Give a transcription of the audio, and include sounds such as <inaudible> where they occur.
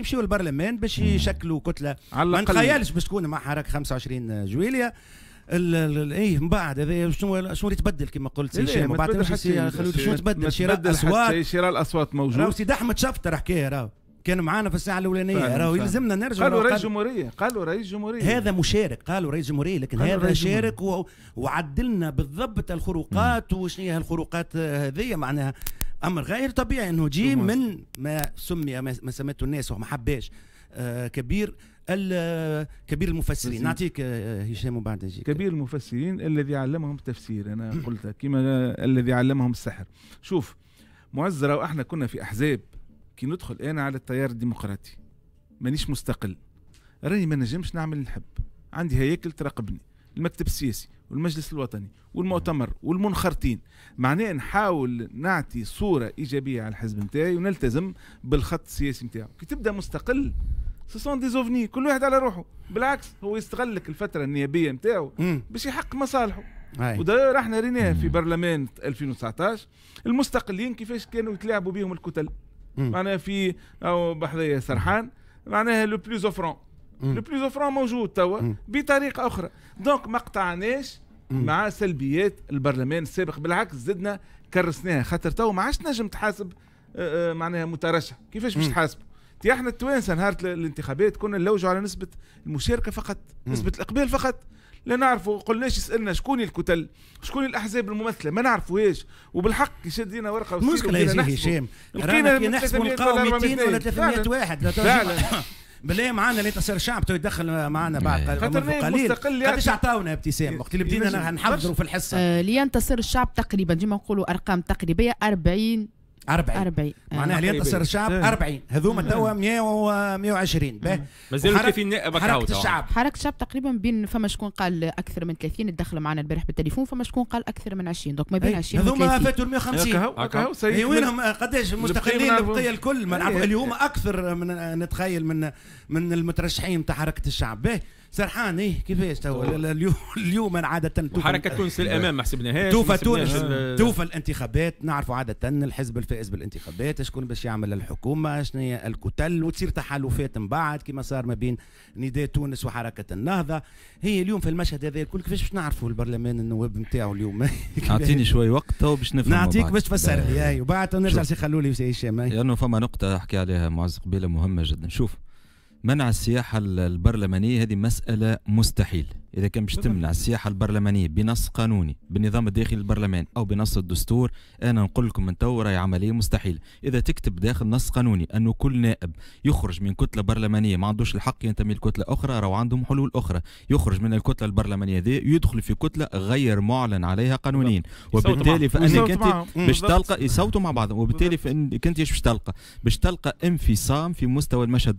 يمشيوا البرلمان باش يشكلوا كتله على ما نتخيلش باش تكون مع حراك 25 جويليا ايه من بعد هذا إيه، شنو شنو اللي تبدل كما قلت هشام إيه، من بعد شنو تبدل شراء الاصوات شراء الاصوات موجود راهو سيدي احمد شفتر حكايه راهو كان معانا في الساعه الاولانيه راهو يلزمنا نرجع قالوا رئيس جمهوريه قالوا رئيس جمهوريه هذا مشارك قالوا رئيس جمهوريه لكن هذا شارك وعدلنا بالضبط الخروقات وشنو هي الخروقات هذه معناها امر غير طبيعي انه جي من ما سمي ما سمته الناس وما حباش آه، كبير كبير المفسرين نعطيك آه، آه، هشام وبعد نجيك كبير المفسرين الذي علمهم التفسير انا قلت كما الذي علمهم السحر شوف معز لو احنا كنا في احزاب كي ندخل انا على التيار الديمقراطي مانيش مستقل راني ما نجمش نعمل اللي نحب عندي هياكل تراقبني المكتب السياسي والمجلس الوطني والمؤتمر والمنخرطين معناه نحاول نعطي صورة إيجابية على الحزب نتاعي ونلتزم بالخط السياسي نتاعو كي تبدأ مستقل سون دي زوفني كل واحد على روحه بالعكس هو يستغل لك الفترة النيابية نتاعو باش يحقق مصالحه وداير احنا ريناها في برلمان 2019 المستقلين كيفاش كانوا يتلاعبوا بهم الكتل معناها في او سرحان معناها لو بلوز اوفرون لو بلوز اوفرون موجود توا بطريقه اخرى دونك ما قطعناش مع سلبيات البرلمان السابق بالعكس زدنا كرسناها خاطر توا ما عادش نجم تحاسب آه، آه، معناها مترشح كيفاش باش تحاسبه احنا التوانسه نهار الانتخابات كنا نلوجوا على نسبه المشاركه فقط نسبه الاقبال فقط لا نعرفوا قلناش يسالنا شكون الكتل شكون الاحزاب الممثله ما نعرفوهاش وبالحق شدينا لنا ورقه المشكله يا هشام لقينا نحسبوا نلقاو 200 ولا 300 واحد فعلا <laughs> بالله معنا اللي تصير الشعب تو يتدخل معنا بعد إيه. قليل قداش عطاونا ابتسام وقت اللي بدينا نحضروا في الحصه آه، لينتصر الشعب تقريبا ديما نقولوا ارقام تقريبيه 40 40 40 آه. معناها اللي ينتصر الشعب 40 آه. هذوما آه. توا 100 و 120 باهي مازالوا كيفين حركه الشعب حركه الشعب تقريبا بين فما شكون قال اكثر من 30 تدخل معنا البارح بالتليفون فما شكون قال اكثر من 20 دوك ما بين 20 إيه. هذوما فاتوا 150 هكا هكا إيه، وينهم قداش مستقلين البقيه الكل إيه. اللي هما اكثر من نتخيل من من المترشحين تاع حركه الشعب باهي سرحان ايه كيفاش تو <laughs> اليوم عاده حركه تونس للامام ما حسبناهاش توفى تونس توفى الانتخابات نعرفوا عاده الحزب الفائز بالانتخابات شكون باش يعمل الحكومه شنو هي الكتل وتصير تحالفات من بعد كما صار ما بين نداء تونس وحركه النهضه هي اليوم في المشهد هذا الكل كيفاش باش نعرفوا البرلمان النواب نتاعو اليوم <laughs> اعطيني شوي وقت تو باش نفهم نعطيك باش تفسر لي وبعد أيوة. نرجع سي خلولي وسي هشام لانه فما نقطه احكي عليها معز قبيله مهمه جدا شوف منع السياحة البرلمانية هذه مسألة مستحيل إذا كان باش تمنع السياحة البرلمانية بنص قانوني بالنظام الداخلي للبرلمان أو بنص الدستور أنا نقول لكم من تو راهي عملية مستحيلة إذا تكتب داخل نص قانوني أنه كل نائب يخرج من كتلة برلمانية ما عندوش الحق ينتمي لكتلة أخرى راهو عندهم حلول أخرى يخرج من الكتلة البرلمانية دي يدخل في كتلة غير معلن عليها قانونيا وبالتالي فأنك أنت باش تلقى يصوتوا مع بعضهم وبالتالي فإنك أنت باش تلقى باش تلقى انفصام في مستوى المشهد